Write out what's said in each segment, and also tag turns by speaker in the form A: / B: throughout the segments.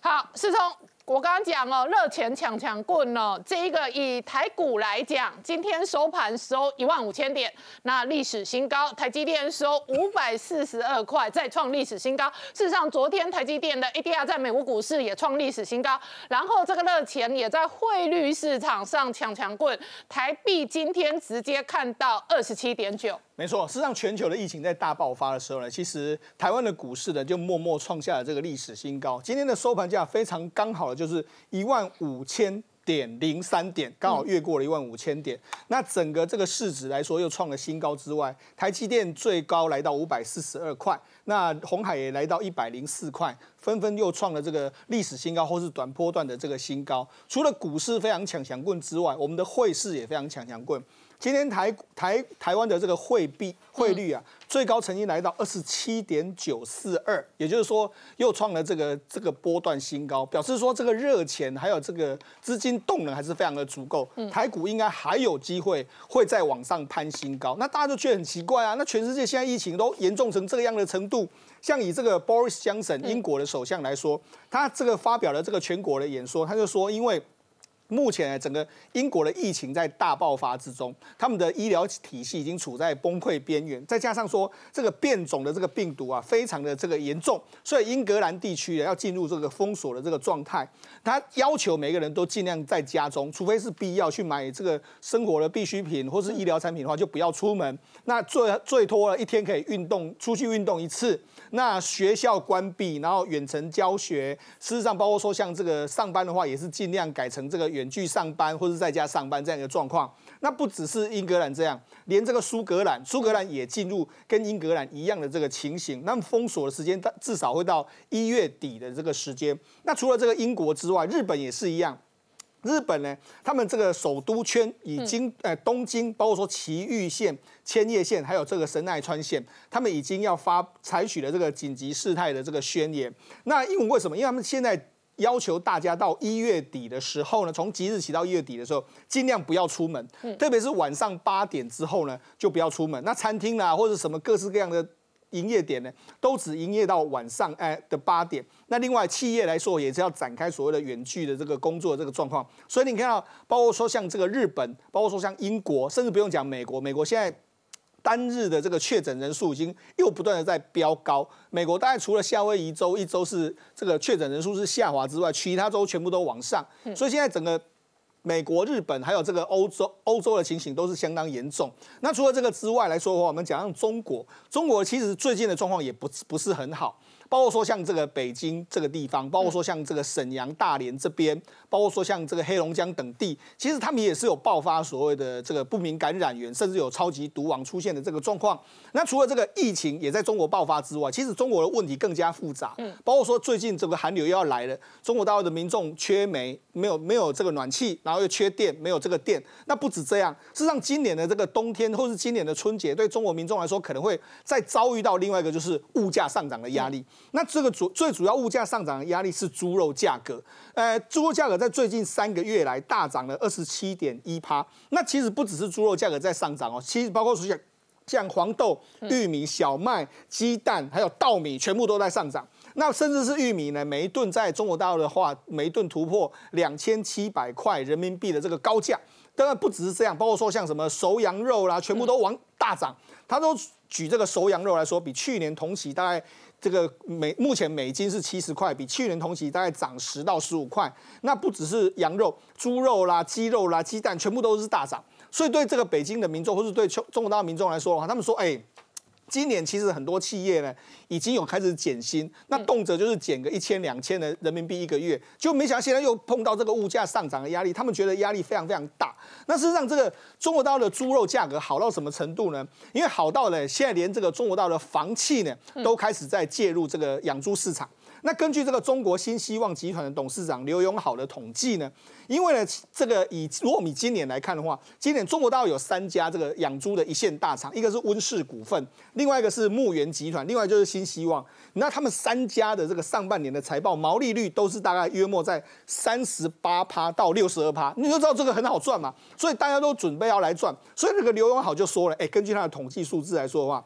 A: 好，师聪，我刚刚讲哦，热钱抢抢棍哦，这一个以台股来讲，今天收盘收一万五千点，那历史新高。台积电收五百四十二块，再创历史新高。事实上，昨天台积电的 ADR 在美国股市也创历史新高。然后这个热钱也在汇率市场上抢抢棍，台币今天直接看到二十七点九。没错，实上全球的疫情在大爆发的时候呢，其实台湾的股市呢就默默创下了这个历史新高。今天的收盘价非常刚好的就是一万五千点零三点，刚好越过了一万五千点。那整个这个市值来说又创了新高之外，台积电最高来到五百四十二块，那红海也来到一百零四块，纷纷又创了这个历史新高或是短波段的这个新高。除了股市非常抢强棍之外，我们的汇市也非常抢强棍。今天台台台湾的这个汇币汇率啊，最高曾经来到二十七点九四二，也就是说又创了这个这个波段新高，表示说这个热钱还有这个资金动能还是非常的足够，台股应该还有机会会再往上攀新高。那大家就觉得很奇怪啊，那全世界现在疫情都严重成这样的程度，像以这个 Boris Johnson 英国的首相来说，他这个发表了这个全国的演说，他就说因为。目前整个英国的疫情在大爆发之中，他们的医疗体系已经处在崩溃边缘，再加上说这个变种的这个病毒啊，非常的这个严重，所以英格兰地区要进入这个封锁的这个状态，他要求每个人都尽量在家中，除非是必要去买这个生活的必需品或是医疗产品的话，就不要出门。那最最拖了一天可以运动，出去运动一次。那学校关闭，然后远程教学，事实上包括说像这个上班的话，也是尽量改成这个远。远距上班或者在家上班这样一个状况，那不只是英格兰这样，连这个苏格兰，苏格兰也进入跟英格兰一样的这个情形。那么封锁的时间，它至少会到一月底的这个时间。那除了这个英国之外，日本也是一样。日本呢，他们这个首都圈已经，呃，东京包括说埼玉县、千叶县还有这个神奈川县，他们已经要发采取了这个紧急事态的这个宣言。那英为为什么？因为他们现在。要求大家到一月底的时候呢，从即日起到一月底的时候，尽量不要出门，特别是晚上八点之后呢，就不要出门。那餐厅啊，或者什么各式各样的营业点呢，都只营业到晚上哎的八点。那另外，企业来说也是要展开所谓的远距的这个工作这个状况。所以你看到，包括说像这个日本，包括说像英国，甚至不用讲美国，美国现在。单日的这个确诊人数已经又不断的在飙高。美国大概除了夏威夷州一周是这个确诊人数是下滑之外，其他州全部都往上。所以现在整个美国、日本还有这个欧洲、欧洲的情形都是相当严重。那除了这个之外来说的话，我们讲讲中国，中国其实最近的状况也不不是很好。包括说像这个北京这个地方，包括说像这个沈阳、大连这边，包括说像这个黑龙江等地，其实他们也是有爆发所谓的这个不明感染源，甚至有超级毒王出现的这个状况。那除了这个疫情也在中国爆发之外，其实中国的问题更加复杂。嗯，包括说最近这个寒流又要来了，中国大陆的民众缺煤，没有没有这个暖气，然后又缺电，没有这个电。那不止这样，事实上今年的这个冬天，或是今年的春节，对中国民众来说，可能会再遭遇到另外一个就是物价上涨的压力。那这个主最主要物价上涨的压力是猪肉价格，呃，猪肉价格在最近三个月来大涨了二十七点一趴。那其实不只是猪肉价格在上涨哦，其实包括出像像黄豆、玉米、小麦、鸡蛋，还有稻米，全部都在上涨。那甚至是玉米呢，每一顿在中国大陆的话，每一顿突破两千七百块人民币的这个高价。当然不只是这样，包括说像什么熟羊肉啦，全部都往大涨。他都举这个熟羊肉来说，比去年同期大概。这个美目前每斤是七十块，比去年同期大概涨十到十五块。那不只是羊肉、猪肉啦、鸡肉啦、鸡蛋，全部都是大涨。所以对这个北京的民众，或是对中中国大陆民众来说的话，他们说，哎。今年其实很多企业呢，已经有开始减薪，那动辄就是减个一千两千的人民币一个月，就没想到现在又碰到这个物价上涨的压力，他们觉得压力非常非常大。那事实上，这个中国陆的猪肉价格好到什么程度呢？因为好到了现在连这个中国陆的房企呢，都开始在介入这个养猪市场。那根据这个中国新希望集团的董事长刘永好的统计呢，因为呢这个以如果今年来看的话，今年中国大陆有三家这个养猪的一线大厂，一个是温氏股份，另外一个是牧原集团，另外就是新希望。那他们三家的这个上半年的财报毛利率都是大概约莫在三十八趴到六十二趴，你就知道这个很好赚嘛，所以大家都准备要来赚。所以那个刘永好就说了，哎，根据他的统计数字来说的话。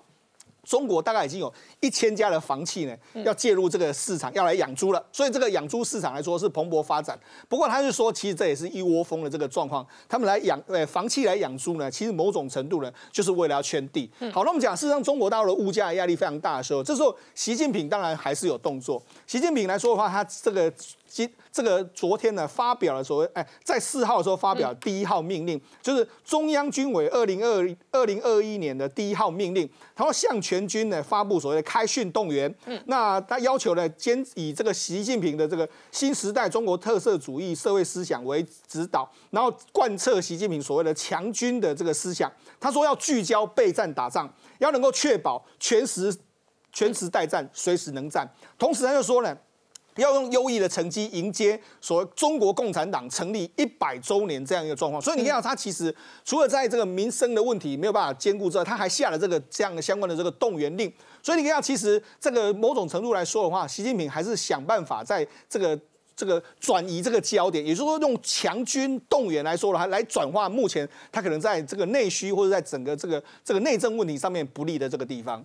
A: 中国大概已经有一千家的房企呢，要介入这个市场，要来养猪了。所以这个养猪市场来说是蓬勃发展。不过他是说，其实这也是一窝蜂的这个状况。他们来养，呃，房企来养猪呢，其实某种程度呢，就是为了要圈地。好，那我们讲，事实上，中国大陆的物价压力非常大的时候，这时候习近平当然还是有动作。习近平来说的话，他这个。今这个昨天呢，发表了所谓哎，在四号的时候发表第一号命令，就是中央军委二零二二零二一年的第一号命令，然后向全军呢发布所谓的开训动员。嗯，那他要求呢，坚以这个习近平的这个新时代中国特色主义社会思想为指导，然后贯彻习近平所谓的强军的这个思想。他说要聚焦备战打仗，要能够确保全时全时待战，随时能战。同时他就说呢。要用优异的成绩迎接所谓中国共产党成立一百周年这样一个状况，所以你看到他其实除了在这个民生的问题没有办法兼顾之外，他还下了这个这样的相关的这个动员令。所以你看到其实这个某种程度来说的话，习近平还是想办法在这个这个转移这个焦点，也就是说用强军动员来说了，来转化目前他可能在这个内需或者在整个这个这个内政问题上面不利的这个地方。